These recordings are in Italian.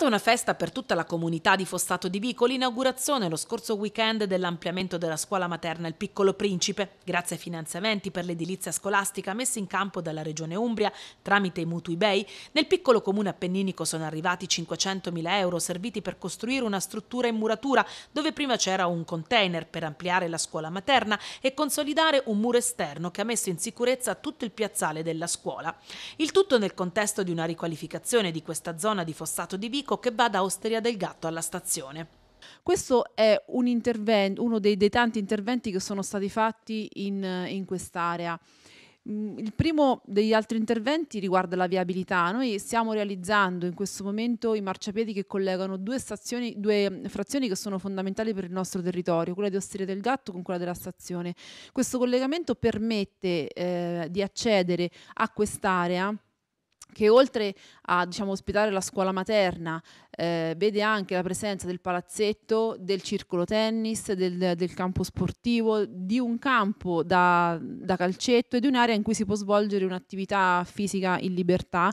stata una festa per tutta la comunità di Fossato di Vico, l'inaugurazione lo scorso weekend dell'ampliamento della scuola materna Il Piccolo Principe, grazie ai finanziamenti per l'edilizia scolastica messi in campo dalla Regione Umbria tramite i mutui bay. nel piccolo comune appenninico sono arrivati 500.000 euro serviti per costruire una struttura in muratura dove prima c'era un container per ampliare la scuola materna e consolidare un muro esterno che ha messo in sicurezza tutto il piazzale della scuola. Il tutto nel contesto di una riqualificazione di questa zona di Fossato di Vico circo che va da Osteria del Gatto alla stazione. Questo è un uno dei, dei, tanti interventi che sono stati fatti in, in quest'area. Mm, il primo degli altri interventi riguarda la viabilità. Noi stiamo realizzando in questo momento i marciapiedi che collegano due, stazioni, due frazioni che sono fondamentali per il nostro territorio, quella di Osteria del Gatto con quella della stazione. Questo collegamento permette eh, di accedere a quest'area che oltre a diciamo, ospitare la scuola materna eh, vede anche la presenza del palazzetto, del circolo tennis, del, del campo sportivo, di un campo da, da calcetto e di un'area in cui si può svolgere un'attività fisica in libertà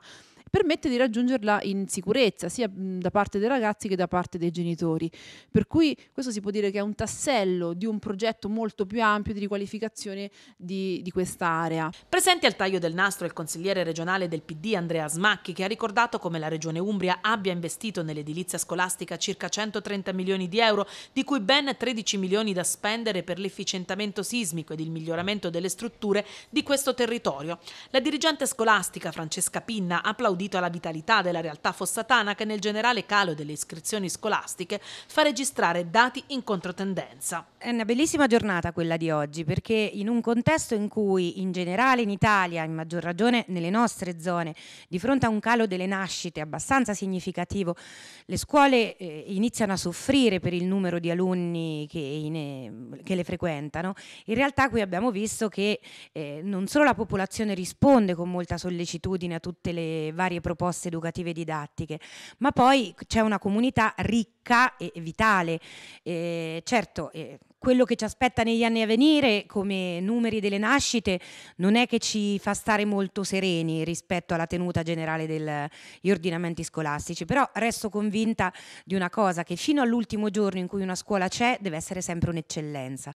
permette di raggiungerla in sicurezza, sia da parte dei ragazzi che da parte dei genitori. Per cui questo si può dire che è un tassello di un progetto molto più ampio di riqualificazione di, di quest'area. Presente al taglio del nastro il consigliere regionale del PD Andrea Smacchi, che ha ricordato come la regione Umbria abbia investito nell'edilizia scolastica circa 130 milioni di euro, di cui ben 13 milioni da spendere per l'efficientamento sismico ed il miglioramento delle strutture di questo territorio. La dirigente scolastica Francesca Pinna ha applaudito applaudito alla vitalità della realtà fossatana che nel generale calo delle iscrizioni scolastiche fa registrare dati in controtendenza. È una bellissima giornata quella di oggi perché in un contesto in cui in generale in Italia, in maggior ragione nelle nostre zone, di fronte a un calo delle nascite abbastanza significativo, le scuole eh, iniziano a soffrire per il numero di alunni che, in, eh, che le frequentano, in realtà qui abbiamo visto che eh, non solo la popolazione risponde con molta sollecitudine a tutte le varie varie proposte educative e didattiche, ma poi c'è una comunità ricca e vitale. Eh, certo, eh, quello che ci aspetta negli anni a venire come numeri delle nascite non è che ci fa stare molto sereni rispetto alla tenuta generale degli ordinamenti scolastici, però resto convinta di una cosa, che fino all'ultimo giorno in cui una scuola c'è deve essere sempre un'eccellenza.